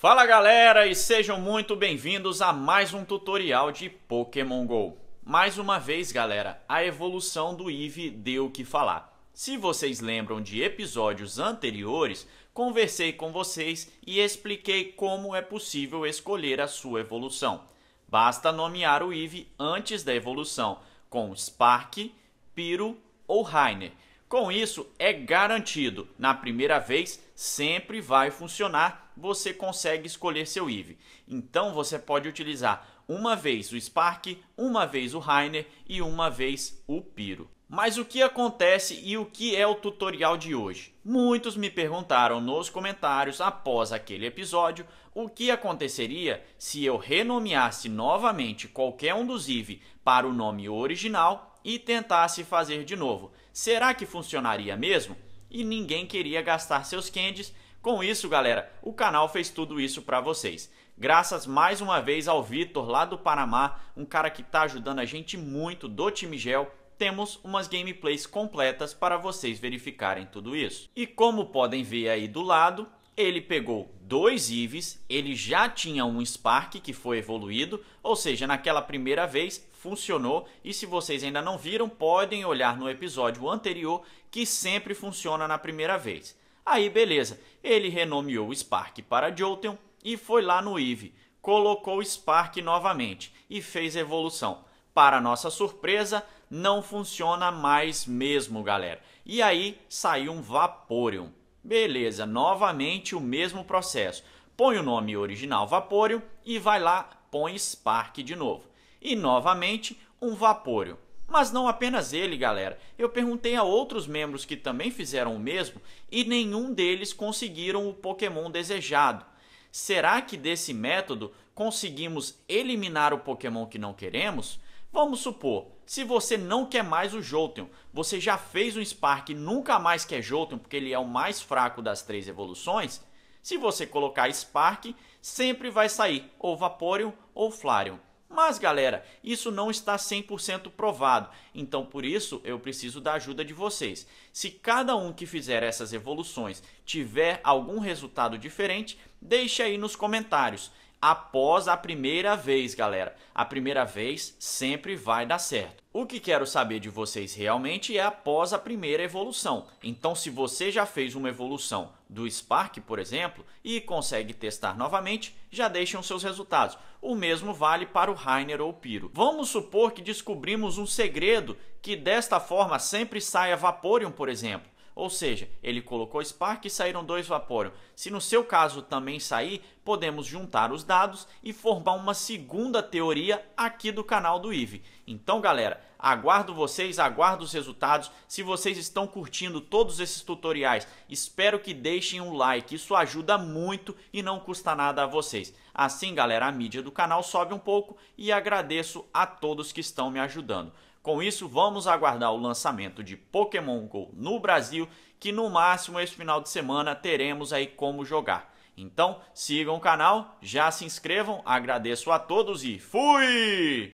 Fala galera e sejam muito bem-vindos a mais um tutorial de Pokémon GO. Mais uma vez galera, a evolução do Eevee deu o que falar. Se vocês lembram de episódios anteriores, conversei com vocês e expliquei como é possível escolher a sua evolução. Basta nomear o Eevee antes da evolução, com Spark, Piro ou Rainer. Com isso, é garantido. Na primeira vez, sempre vai funcionar. Você consegue escolher seu IV. Então, você pode utilizar uma vez o Spark, uma vez o Rainer e uma vez o Piro. Mas o que acontece e o que é o tutorial de hoje? Muitos me perguntaram nos comentários após aquele episódio o que aconteceria se eu renomeasse novamente qualquer um dos IV para o nome original e tentasse fazer de novo. Será que funcionaria mesmo? E ninguém queria gastar seus candies. Com isso, galera, o canal fez tudo isso para vocês. Graças mais uma vez ao Vitor lá do Panamá, um cara que está ajudando a gente muito do Time Gel temos umas gameplays completas para vocês verificarem tudo isso. E como podem ver aí do lado, ele pegou dois IVs, ele já tinha um Spark que foi evoluído, ou seja, naquela primeira vez funcionou e se vocês ainda não viram, podem olhar no episódio anterior que sempre funciona na primeira vez. Aí beleza, ele renomeou o Spark para Jolteon e foi lá no IVE, colocou o Spark novamente e fez evolução. Para nossa surpresa, não funciona mais mesmo, galera. E aí saiu um Vaporeon. Beleza, novamente o mesmo processo. Põe o nome original Vaporio e vai lá, põe Spark de novo. E novamente um Vaporio. Mas não apenas ele, galera. Eu perguntei a outros membros que também fizeram o mesmo e nenhum deles conseguiram o Pokémon desejado. Será que desse método conseguimos eliminar o Pokémon que não queremos? Vamos supor, se você não quer mais o Jolteon, você já fez um Spark e nunca mais quer Jolteon porque ele é o mais fraco das três evoluções, se você colocar Spark, sempre vai sair ou Vaporeon ou Flareon. Mas galera, isso não está 100% provado, então por isso eu preciso da ajuda de vocês. Se cada um que fizer essas evoluções tiver algum resultado diferente, deixe aí nos comentários após a primeira vez, galera. A primeira vez sempre vai dar certo. O que quero saber de vocês realmente é após a primeira evolução. Então, se você já fez uma evolução do Spark, por exemplo, e consegue testar novamente, já deixam seus resultados. O mesmo vale para o Rainer ou Piro. Vamos supor que descobrimos um segredo que desta forma sempre saia Vaporeon, por exemplo. Ou seja, ele colocou Spark e saíram dois Vaporeon. Se no seu caso também sair, podemos juntar os dados e formar uma segunda teoria aqui do canal do IVE. Então, galera, aguardo vocês, aguardo os resultados. Se vocês estão curtindo todos esses tutoriais, espero que deixem um like. Isso ajuda muito e não custa nada a vocês. Assim, galera, a mídia do canal sobe um pouco e agradeço a todos que estão me ajudando. Com isso, vamos aguardar o lançamento de Pokémon GO no Brasil, que no máximo esse final de semana teremos aí como jogar. Então, sigam o canal, já se inscrevam, agradeço a todos e fui!